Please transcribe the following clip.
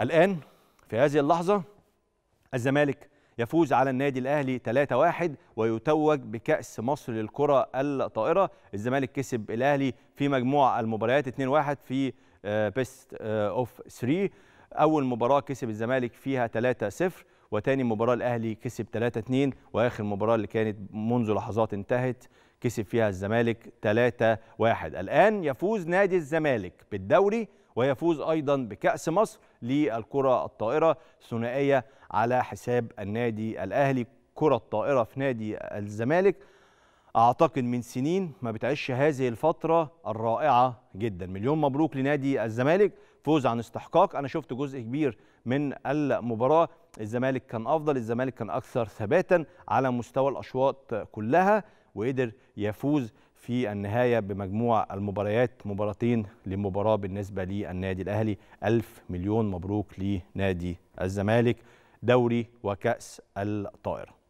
الآن في هذه اللحظة الزمالك يفوز على النادي الأهلي 3-1 ويتوج بكأس مصر للكرة الطائرة الزمالك كسب الأهلي في مجموع المباريات 2-1 في بيست اوف 3 أول مباراة كسب الزمالك فيها 3-0 وتاني مباراة الأهلي كسب 3-2 وآخر مباراة اللي كانت منذ لحظات انتهت كسب فيها الزمالك 3-1 الآن يفوز نادي الزمالك بالدوري ويفوز أيضا بكأس مصر للكرة الطائرة ثنائية على حساب النادي الأهلي كرة الطائرة في نادي الزمالك أعتقد من سنين ما بتعيش هذه الفترة الرائعة جدا مليون مبروك لنادي الزمالك فوز عن استحقاق أنا شفت جزء كبير من المباراة الزمالك كان أفضل الزمالك كان أكثر ثباتا على مستوى الأشواط كلها وقدر يفوز في النهاية بمجموع المباريات مباراتين لمباراة بالنسبة للنادي الأهلي ألف مليون مبروك لنادي الزمالك دوري وكأس الطائرة